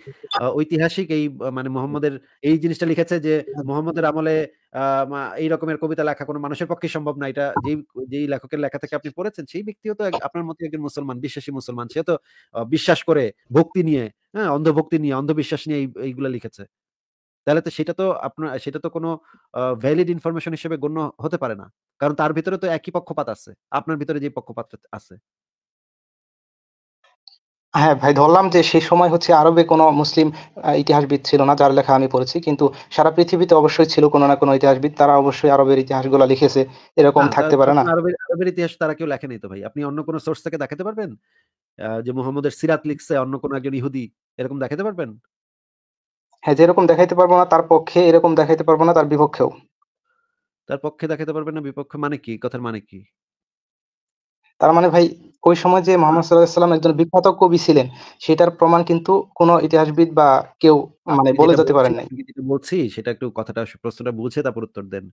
ঐতিহাসিক এই মানে মোহাম্মদের এই জিনিসটা লিখেছে যে হ্যাঁ। মোহাম্মদের আমলে এই রকমের কবিতা লেখা কোনো মানুষের পক্ষে সম্ভব না এটা যেই যেই লেখকের লেখা থেকে আপনি পড়েছেন সেই ব্যক্তিও তো আপনার মতো একজন মুসলমান বিশ্বাসী মুসলমান সে তো বিশ্বাস করে ভক্তি নিয়ে হ্যাঁ অন্ধভক্তি নিয়ে অন্ধবিশ্বাস নিয়ে এইগুলা লিখেছে তাহলে তো সেটা তো আপনার সেটা তো কোনো ভ্যালিড ইনফরমেশন হিসেবে গণ্য হতে পারে না কারণ তার ভিতরে তো একই পক্ষপাত আছে আপনার ভিতরে যে পক্ষপাত আছে হ্যাঁ ভাই ধরলাম যে সেই সময় হচ্ছে আরবে কোনো মুসলিম ইতিহাসবিদ ছিল না যার লেখা আমি পড়েছি কিন্তু সারা পৃথিবীতে অবশ্যই ছিল কোনো না কোনো ইতিহাসবিদ তারা অবশ্যই আরবের ইতিহাসগুলো লিখেছে এরকম থাকতে পারে না আরবের ইতিহাস তারা কেউ লেখেনি তো ভাই আপনি অন্য কোনো সোর্স থেকে দেখাতে পারবেন যে মুহাম্মদের সিরাত লিখছে অন্য কোনো একজন ইহুদি এরকম দেখাতে পারবেন হ্যাঁ যেরকম দেখাইতে পারবো না তার পক্ষে এরকম দেখাইতে পারবো না তার বিপক্ষেও তার পক্ষে দেখাতে পারবেন না বিপক্ষে মানে কি কথার মানে কি তার মানে ভাই ওই সময় যে মোহাম্মদ সাল্লাহাম একজন বিখ্যাত কবি ছিলেন সেটার প্রমাণ কিন্তু কোন ইতিহাসবিদ বা কেউ মানে বলে যেতে পারেন নাই বলছি সেটা একটু কথাটা প্রশ্নটা বুঝে তারপর উত্তর দেন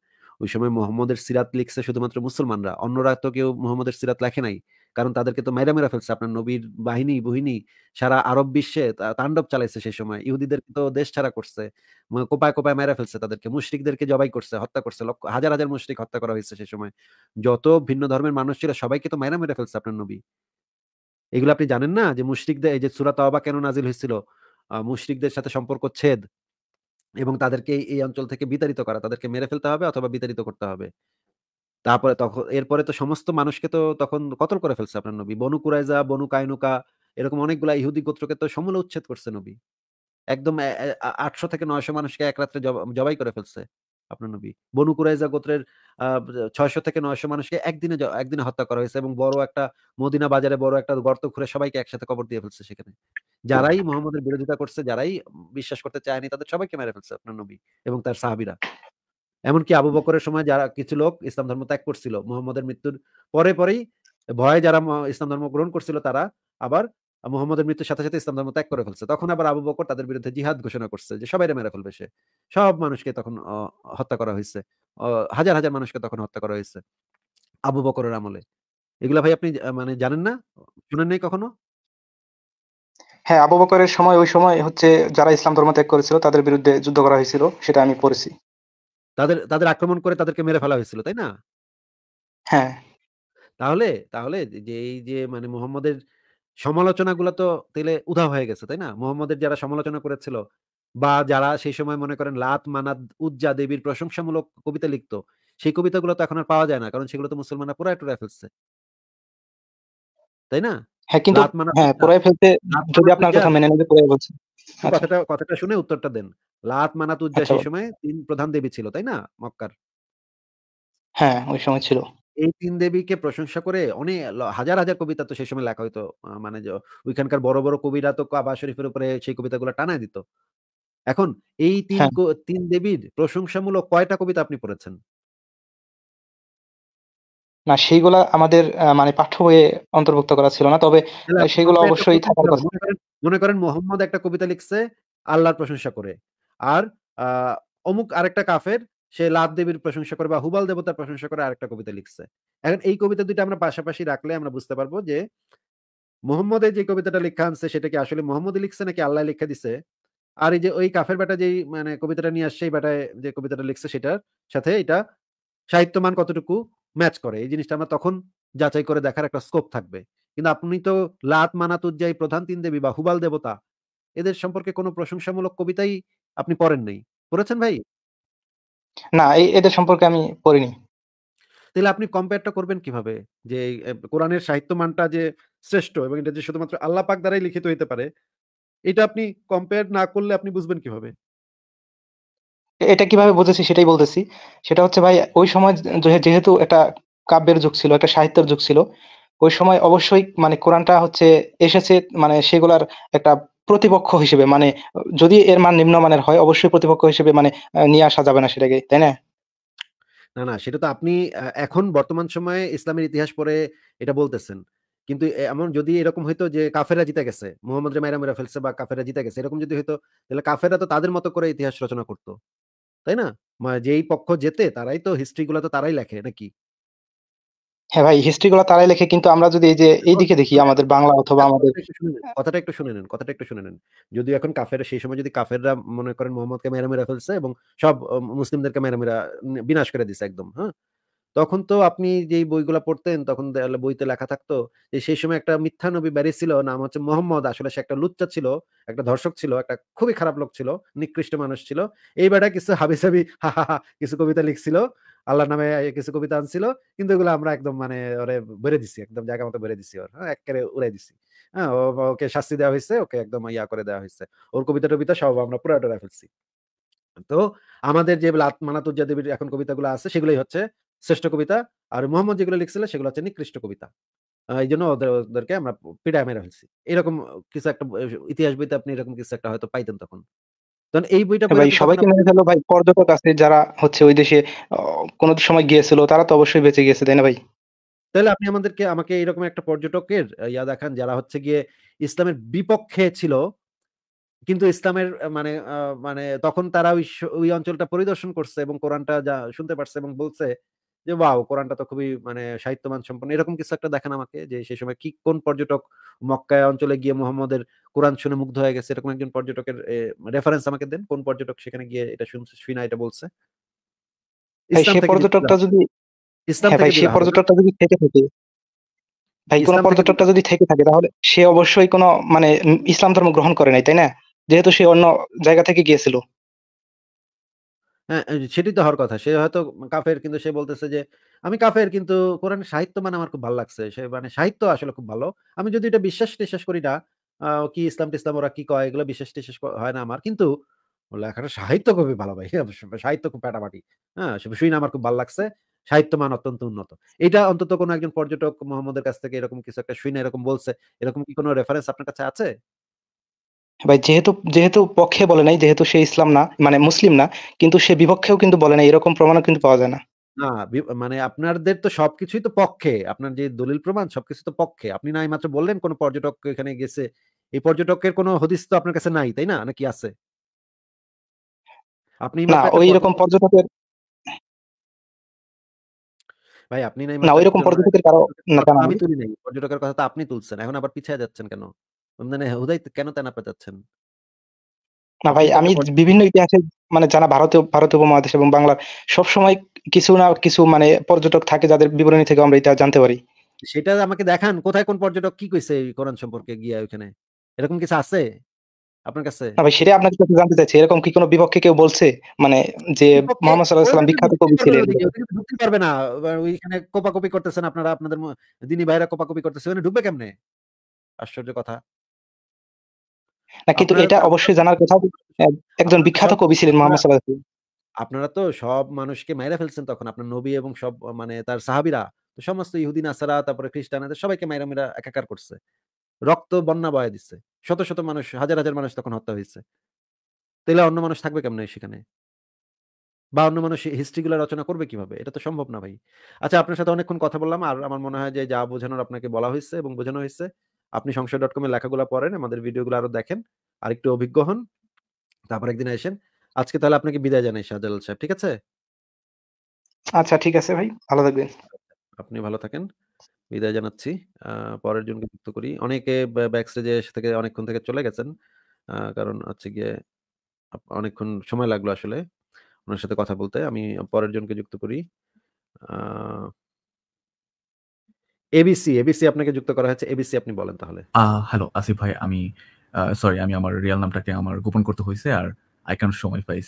ওই সময় মোহাম্মদের সিরাত লিখছে শুধুমাত্র মুসলমানরা অন্যরা তো কেউ মোহাম্মদের সিরাত লেখে নাই কারণ তাদেরকে তো মাইরা মেরা ফেলছে আপনার নবীর বাহিনী বহিনী সারা আরব বিশ্বে তাণ্ডব চালাইছে সেই সময় ইহুদিদের তো দেশ ছাড়া করছে কোপায় কোপায় মেরা ফেলছে তাদেরকে মুশরিকদেরকে জবাই করছে হত্যা করছে লক্ষ হাজার হাজার মুশরিক হত্যা করা হয়েছে সেই সময় যত ভিন্ন ধর্মের মানুষ ছিল সবাইকে তো মাইরা মেরা ফেলছে আপনার নবী এগুলো আপনি জানেন না যে মুশরিকদের এই যে সুরাত অবা কেন নাজিল হয়েছিল মুশরিকদের সাথে সম্পর্ক ছেদ এবং তাদেরকে এই অঞ্চল থেকে বিতাড়িত করা তাদেরকে মেরে ফেলতে হবে অথবা বিতাড়িত করতে হবে তারপরে তখন এরপরে তো সমস্ত মানুষকে তো তখন কতল করে ফেলছে আপনার নবী বনু কুরাইজা বনু কায়নুকা এরকম অনেকগুলো ইহুদি গোত্রকে তো সমূলে উচ্ছেদ করছে নবী একদম আটশো থেকে নয়শো মানুষকে এক রাত্রে জবাই করে ফেলছে আপনার নবী বনু কুরাইজা গোত্রের ছয়শো থেকে নয়শো মানুষকে একদিনে একদিনে হত্যা করা হয়েছে এবং বড় একটা মদিনা বাজারে বড় একটা গর্ত ঘুরে সবাইকে একসাথে কবর দিয়ে ফেলছে সেখানে যারাই মোহাম্মদের বিরোধিতা করছে যারাই বিশ্বাস করতে চায়নি তাদের সবাইকে মেরে ফেলছে আপনার নবী এবং তার সাহাবিরা এমনকি আবু বকরের সময় যারা কিছু লোক ইসলাম ধর্ম ত্যাগ করছিল মোহাম্মদের মৃত্যুর পরে পরেই ভয়ে যারা ইসলাম ধর্ম গ্রহণ করছিল তারা আবার মোহাম্মদের মৃত্যুর সাথে সাথে ইসলাম ধর্ম ত্যাগ করে ফেলছে তখন আবার আবু বকর তাদের বিরুদ্ধে জিহাদ ঘোষণা করছে যে সবাই মেরে ফেলবে সে সব মানুষকে তখন হত্যা করা হয়েছে হাজার হাজার মানুষকে তখন হত্যা করা হয়েছে আবু বকরের আমলে এগুলা ভাই আপনি মানে জানেন না শুনেন নাই কখনো হ্যাঁ আবু বকরের সময় ওই সময় হচ্ছে যারা ইসলাম ধর্ম ত্যাগ করেছিল তাদের বিরুদ্ধে যুদ্ধ করা হয়েছিল সেটা আমি পড়েছি তাদের তাদের আক্রমণ করে তাদেরকে মেরে ফেলা হয়েছিল তাই না হ্যাঁ তাহলে তাহলে যে এই যে মানে মোহাম্মদের সমালোচনাগুলো তো তাহলে উধা হয়ে গেছে তাই না মোহাম্মদের যারা সমালোচনা করেছিল বা যারা সেই সময় মনে করেন লাত মানাত উজ্জা দেবীর প্রশংসামূলক কবিতা লিখত সেই কবিতাগুলো তো এখন আর পাওয়া যায় না কারণ সেগুলো তো মুসলমানরা পুরাই টুরাই ফেলছে তাই না হ্যাঁ কিন্তু হ্যাঁ পুরাই ফেলতে যদি আপনার কথা মেনে নিতে পুরাই বলছি আচ্ছা। কথাটা কথাটা শুনে উত্তরটা দেন লাত মানাত উজ্জা আচ্ছা। সেই সময় তিন প্রধান দেবী ছিল তাই না মক্কার হ্যাঁ ওই সময় ছিল এই তিন দেবীকে প্রশংসা করে অনেক হাজার হাজার কবিতা তো সেই সময় লেখা হইতো মানে ওইখানকার বড় বড় কবিরা তো কাবা শরীফের উপরে সেই কবিতাগুলো টানায় দিত এখন এই তিন হ্যাঁ। তিন দেবীর প্রশংসামূলক কয়টা কবিতা আপনি পড়েছেন না সেইগুলা আমাদের মানে পাঠ্য বইয়ে অন্তর্ভুক্ত করা ছিল না তবে সেগুলো অবশ্যই থাকার কথা মনে করেন মোহাম্মদ একটা কবিতা লিখছে আল্লাহর প্রশংসা করে আর অমুক আরেকটা কাফের সে লাভ দেবীর প্রশংসা করে বা হুবাল দেবতার প্রশংসা করে আরেকটা কবিতা লিখছে এখন এই কবিতা দুইটা আমরা পাশাপাশি রাখলে আমরা বুঝতে পারবো যে মোহাম্মদের যে কবিতাটা লেখা আনছে সেটা কি আসলে মোহাম্মদ লিখছে নাকি আল্লাহ লিখে দিছে আর এই যে ওই কাফের বেটা যে মানে কবিতাটা নিয়ে আসছে এই বেটায় যে কবিতাটা লিখছে সেটার সাথে এটা সাহিত্যমান কতটুকু ম্যাচ করে এই জিনিসটা আমরা তখন যাচাই করে দেখার একটা স্কোপ থাকবে কিন্তু আপনি তো লাত মানাত উজ্জাই প্রধান তিন দেবী বা হুবাল দেবতা এদের সম্পর্কে কোনো প্রশংসামূলক কবিতাই আপনি পড়েন নাই পড়েছেন ভাই না এদের সম্পর্কে আমি পড়িনি তাহলে আপনি কম্পেয়ারটা করবেন কিভাবে যে কোরআনের সাহিত্য মানটা যে শ্রেষ্ঠ এবং এটা যে শুধুমাত্র আল্লাহ পাক দ্বারাই লিখিত হইতে পারে এটা আপনি কম্পেয়ার না করলে আপনি বুঝবেন কিভাবে এটা কিভাবে বুঝেছি সেটাই বলতেছি সেটা হচ্ছে ভাই ওই সময় যেহেতু একটা কাব্যের যুগ ছিল একটা সাহিত্যের যুগ ছিল ওই সময় অবশ্যই মানে কোরআনটা হচ্ছে এসেছে মানে সেগুলার একটা প্রতিপক্ষ হিসেবে মানে যদি এর মান নিম্নমানের হয় অবশ্যই প্রতিপক্ষ হিসেবে মানে নিয়ে আসা যাবে না সেটাকে তাই না না না সেটা তো আপনি এখন বর্তমান সময়ে ইসলামের ইতিহাস পরে এটা বলতেছেন কিন্তু এমন যদি এরকম হইতো যে কাফেরা জিতে গেছে মোহাম্মদ রে মাইরা ফেলছে বা কাফেরা জিতে গেছে এরকম যদি হইতো তাহলে কাফেরা তো তাদের মতো করে ইতিহাস রচনা করতো তাই না যেই পক্ষ যেতে তারাই তো হিস্ট্রি গুলা তো তারাই লেখে নাকি হ্যাঁ ভাই হিস্ট্রি গুলো তারাই লেখে কিন্তু আমরা যদি এই যে আচ্ছা, এই দিকে দেখি আমাদের বাংলা আচ্ছা, অথবা আমাদের কথাটা একটু শুনে নেন কথাটা একটু শুনে নেন যদি এখন কাফের সেই সময় যদি কাফেররা মনে করেন মোহাম্মদকে মেরামেরা ফেলছে এবং সব মুসলিমদেরকে মেরামেরা বিনাশ করে দিছে একদম হ্যাঁ তখন তো আপনি যেই বইগুলো পড়তেন তখন বইতে লেখা থাকতো যে সেই সময় একটা মিথ্যা নবী বেরিয়েছিল নাম হচ্ছে মোহাম্মদ আসলে সে একটা লুচ্চা ছিল একটা ধর্ষক ছিল একটা খুবই খারাপ লোক ছিল নিকৃষ্ট মানুষ ছিল এই বেটা কিছু হাবিসাবি হা হা কিছু কবিতা লিখছিল আল্লাহ নামে কিছু কবিতা আনছিল কিন্তু এগুলো আমরা একদম মানে ওরে বেড়ে দিছি একদম জায়গা মতো বেড়ে দিছি ওর হ্যাঁ একেবারে উড়াই দিছি হ্যাঁ ওকে শাস্তি দেওয়া হয়েছে ওকে একদম ইয়া করে দেওয়া হয়েছে ওর কবিতা টবিতা সব আমরা পুরা ফেলছি তো আমাদের যে লাত মানাতুর যে এখন কবিতাগুলো আছে সেগুলোই হচ্ছে শ্রেষ্ঠ কবিতা আর মোহাম্মদ যেগুলো লিখছিল সেগুলো হচ্ছে নিকৃষ্ট কবিতা এই জন্য ওদের ওদেরকে আমরা পিডায় মেরে ফেলছি এরকম কিছু একটা ইতিহাস বইতে আপনি এরকম কিছু একটা হয়তো পাইতেন তখন তখন এই বইটা হ্যাঁ ভাই সবাইকে মেরে ফেলো ভাই পর্যটক আছে যারা হচ্ছে ওই দেশে কোনো সময় গিয়েছিল তারা তো অবশ্যই বেঁচে গিয়েছে তাই না ভাই তাহলে আপনি আমাদেরকে আমাকে এরকম একটা পর্যটকের ইয়া দেখান যারা হচ্ছে গিয়ে ইসলামের বিপক্ষে ছিল কিন্তু ইসলামের মানে মানে তখন তারা ওই ওই অঞ্চলটা পরিদর্শন করছে এবং কোরআনটা যা শুনতে পারছে এবং বলছে যে ওয়াও কোরআনটা তো খুবই মানে সাহিত্যমান সম্পন্ন এরকম কিছু একটা দেখেন আমাকে যে সেই সময় কি কোন পর্যটক মক্কায় অঞ্চলে গিয়ে মোহাম্মদের কোরআন শুনে মুগ্ধ হয়ে গেছে এরকম একজন পর্যটকের রেফারেন্স আমাকে দেন কোন পর্যটক সেখানে গিয়ে এটা শুনছে শুনা এটা বলছে পর্যটকটা যদি ইসলাম হ্যাঁ, থেকে পর্যটকটা যদি থেকে থাকে ভাই কোন পর্যটকটা যদি থেকে থাকে তাহলে সে অবশ্যই কোনো মানে ইসলাম ধর্ম গ্রহণ করে নাই তাই না যেহেতু সে অন্য জায়গা থেকে গিয়েছিল হ্যাঁ, সেটি তো হওয়ার কথা। সে হয়তো কাফের কিন্তু সে বলতেছে যে, "আমি কাফের কিন্তু কোরআন সাহিত্য মানে আমার খুব ভালো লাগছে।" সে মানে সাহিত্য আসলে খুব ভালো। আমি যদি এটা বিশ্বাস-টিশ্বাস করি না। কি ইসলাম-টিসলাম ওরা কি কয় এগুলো বিশ্বাস-টিশ্বাস হয় না আমার। কিন্তু লেখাটা সাহিত্য খুবই ভালো ভাই। সাহিত্য খুব ফাটাফাটি। হ্যাঁ? শুনে আমার খুব ভালো লাগছে। সাহিত্য মান অত্যন্ত উন্নত। এটা অন্তত কোন একজন পর্যটক মোহাম্মদের কাছ থেকে এরকম কিছু একটা শুনে এরকম বলছে। এরকম কি কোনো রেফারেন্স আপনার কাছে আছে? ভাই যেহেতু যেহেতু পক্ষে বলে নাই যেহেতু সে ইসলাম না মানে মুসলিম না কিন্তু সে বিপক্ষেও কিন্তু বলে নাই এরকম প্রমাণও কিন্তু পাওয়া যায় না না মানে আপনাদের তো সবকিছুই তো পক্ষে আপনার যে দলিল প্রমাণ সবকিছু তো পক্ষে আপনি না মাত্র বললেন কোন পর্যটক এখানে গেছে এই পর্যটকের কোনো হদিস তো আপনার কাছে নাই তাই না নাকি আছে আপনি না ওই রকম পর্যটকের ভাই আপনি নাই না ওই রকম পর্যটকের কারো আমি তুলি নাই পর্যটকের কথা তো আপনি তুলছেন এখন আবার পিছিয়ে যাচ্ছেন কেন মানে হুদাই কেন তেনা না ভাই আমি বিভিন্ন ইতিহাসে মানে জানা ভারতীয় উপমহাদেশ এবং বাংলার কিছু না কিছু মানে পর্যটক থাকে যাদের বিবরণী থেকে আমরা ইতিহাস জানতে পারি সেটা আমাকে দেখান কোথায় কোন পর্যটক কি কইছে কোরআন সম্পর্কে গিয়া ওখানে এরকম কিছু আছে আপনার কাছে ভাই সেটা আপনার কাছে জানতে চাইছি এরকম কি কোনো বিপক্ষে কেউ বলছে মানে যে মোহাম্মদ সাল্লাল্লাহু আলাইহি বিখ্যাত কবি ছিলেন ঢুকতে পারবে না ওইখানে কোপাকপি করতেছেন আপনারা আপনাদের দিনী ভাইরা কোপাকপি করতেছে ওখানে ঢুকবে কেমনে আশ্চর্য কথা না কিন্তু এটা অবশ্যই জানার কথা একজন বিখ্যাত কবি ছিলেন মোহাম্মদ সাল্লাহ আপনারা তো সব মানুষকে মাইরা ফেলছেন তখন আপনার নবী এবং সব মানে তার সাহাবিরা তো সমস্ত ইহুদি নাসারা তারপরে খ্রিস্টানদের সবাইকে মাইরা মেরা একাকার করছে রক্ত বন্যা বয়ে দিচ্ছে শত শত মানুষ হাজার হাজার মানুষ তখন হত্যা হয়েছে তাহলে অন্য মানুষ থাকবে কেমন সেখানে বা অন্য মানুষ হিস্ট্রিগুলো রচনা করবে কিভাবে এটা তো সম্ভব না ভাই আচ্ছা আপনার সাথে অনেকক্ষণ কথা বললাম আর আমার মনে হয় যে যা বোঝানোর আপনাকে বলা হয়েছে এবং বোঝানো হয়েছে আপনি সংশয় ডট কমের লেখাগুলো পড়েন আমাদের ভিডিওগুলো আরো দেখেন আর একটু অভিজ্ঞ হন তারপর একদিন আসেন আজকে তাহলে আপনাকে বিদায় জানাই শাহজালাল সাহেব ঠিক আছে আচ্ছা ঠিক আছে ভাই ভালো থাকবেন আপনি ভালো থাকেন বিদায় জানাচ্ছি পরের জনকে যুক্ত করি অনেকে ব্যাকস্টেজে থেকে অনেকক্ষণ থেকে চলে গেছেন কারণ হচ্ছে গিয়ে অনেকক্ষণ সময় লাগলো আসলে ওনার সাথে কথা বলতে আমি পরের জনকে যুক্ত করি আহ এবিসি এবিসি আপনাকে যুক্ত করা হয়েছে এবিসি আপনি বলেন তাহলে হ্যালো আসিফ ভাই আমি সরি আমি আমার রিয়েল নামটাকে আমার গোপন করতে হয়েছে আর I can show my face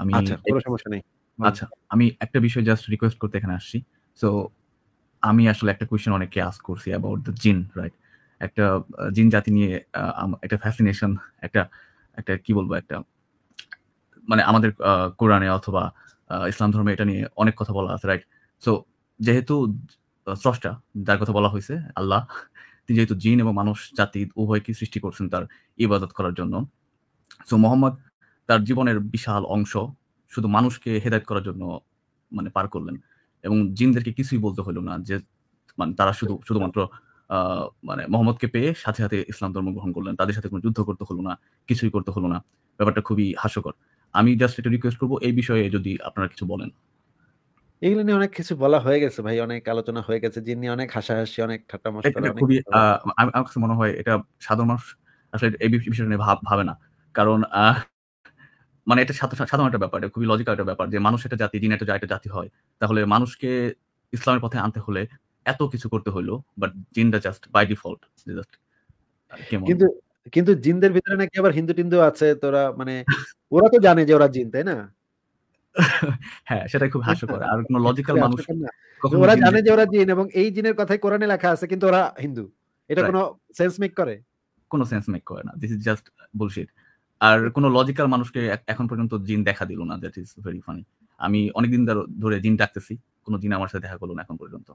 আমি আচ্ছা কোনো সমস্যা নেই আচ্ছা আমি একটা বিষয় জাস্ট রিকোয়েস্ট করতে এখানে আসছি সো আমি আসলে একটা কোয়েশ্চেন অনেককে আস্ক করছি অ্যাবাউট দ্য জিন রাইট একটা জিন জাতি নিয়ে একটা ফ্যাসিনেশন একটা একটা কি বলবো একটা মানে আমাদের কোরআনে অথবা ইসলাম ধর্মে এটা নিয়ে অনেক কথা বলা আছে রাইট সো যেহেতু স্রষ্টা যার কথা বলা হয়েছে আল্লাহ তিনি যেহেতু জিন এবং মানুষ জাতি উভয়কে সৃষ্টি করছেন তার ইবাদত করার জন্য সো মোহাম্মদ তার জীবনের বিশাল অংশ শুধু মানুষকে হেদায়ত করার জন্য মানে পার করলেন এবং জিনদেরকে কিছুই বলতে হলো না যে মানে তারা শুধু শুধুমাত্র মানে মোহাম্মদকে পেয়ে সাথে সাথে ইসলাম ধর্ম গ্রহণ করলেন তাদের সাথে কোনো যুদ্ধ করতে হলো না কিছুই করতে হলো না ব্যাপারটা খুবই হাস্যকর আমি জাস্ট একটা রিকোয়েস্ট করবো এই বিষয়ে যদি আপনারা কিছু বলেন এগুলো নিয়ে অনেক কিছু বলা হয়ে গেছে ভাই অনেক আলোচনা হয়ে গেছে যিনি নিয়ে অনেক হাসাহাসি অনেক ঠাট্টা মশলা খুবই আমার কাছে মনে হয় এটা সাধারণ মানুষ আসলে এই বিষয়টা নিয়ে ভাবে না কারণ মানে এটা সাধারণ একটা ব্যাপার খুবই লজিক্যাল একটা ব্যাপার যে মানুষ একটা জাতি দিন একটা একটা জাতি হয় তাহলে মানুষকে ইসলামের পথে আনতে হলে এত কিছু করতে হলো বাট জিনটা জাস্ট বাই ডিফল্ট জাস্ট কিন্তু কিন্তু জিনদের ভিতরে নাকি আবার হিন্দু টিন্দু আছে তোরা মানে ওরা তো জানে যে ওরা জিন তাই না হ্যাঁ সেটা খুব হাস্যকর আর কোনো লজিক্যাল মানুষ ওরা জানে যে ওরা জিন এবং এই জিনের কথাই কোরআনে লেখা আছে কিন্তু ওরা হিন্দু এটা কোনো সেন্স মেক করে কোনো সেন্স মেক করে না দিস ইজ জাস্ট বুলশিট আর কোনো লজিক্যাল মানুষকে এখন পর্যন্ত জিন দেখা দিল না দ্যাট ইজ ভেরি ফানি আমি অনেকদিন ধরে জিন ডাকতেছি কোনো জিন আমার সাথে দেখা করলো না এখন পর্যন্ত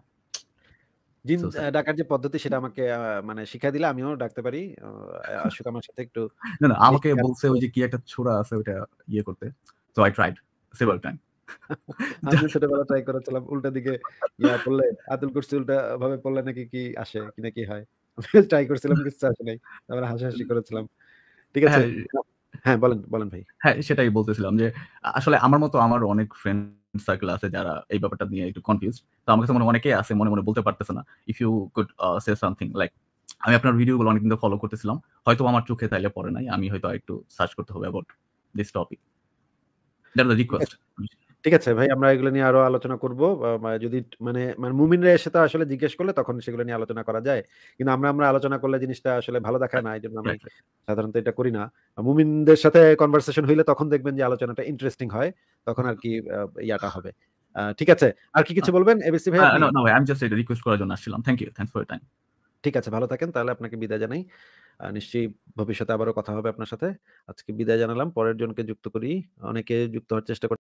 জিন ডাকার যে পদ্ধতি সেটা আমাকে মানে শিক্ষা দিলে আমিও ডাকতে পারি আশুক আমার সাথে একটু না না আমাকে বলছে ওই যে কি একটা ছোড়া আছে ওইটা ইয়ে করতে so I tried several time ছোটবেলা ট্রাই করেছিলাম উল্টা দিকে ইয়া পড়লে আতুল কুরসি উল্টা ভাবে পড়লে নাকি কি আসে কি নাকি হয় ট্রাই কিছু আসে নাই তারপরে হাসাহাসি করেছিলাম ঠিক আছে হ্যাঁ, হ্যাঁ, হ্যাঁ বলেন বলেন ভাই হ্যাঁ সেটাই বলতেছিলাম যে আসলে আমার মতো আমার অনেক ফ্রেন্ড সার্কেল আছে যারা এই ব্যাপারটা নিয়ে একটু কনফিউজ তো আমার কাছে মনে অনেকেই আছে মনে মনে বলতে পারতেছে না if you could say something like আমি আপনার ভিডিওগুলো অনেকদিন ফলো করতেছিলাম হয়তো আমার চোখে তাইলে পড়ে নাই আমি হয়তো একটু সার্চ করতে হবে অ্যাবাউট দিস টপিক ঠিক আছে ভাই আমরা এগুলো নিয়ে আরো আলোচনা করব যদি মানে মানে মুমিনরা এসে তো আসলে জিজ্ঞেস করলে তখন সেগুলো নিয়ে আলোচনা করা যায় কিন্তু আমরা আমরা আলোচনা করলে জিনিসটা আসলে ভালো দেখায় না এই জন্য আমি সাধারণত এটা করি না মুমিনদের সাথে কনভারসেশন হইলে তখন দেখবেন যে আলোচনাটা ইন্টারেস্টিং হয় তখন আর কি ইয়াটা হবে ঠিক আছে আর কি কিছু বলবেন এবিসি ভাই আমি জাস্ট এটা রিকোয়েস্ট করার জন্য আসছিলাম thank you thanks for time ঠিক আছে ভালো থাকেন তাহলে আপনাকে বিদায় জানাই নিশ্চয়ই ভবিষ্যতে আবারও কথা হবে আপনার সাথে আজকে বিদায় জানালাম পরের জনকে যুক্ত করি অনেকে যুক্ত হওয়ার চেষ্টা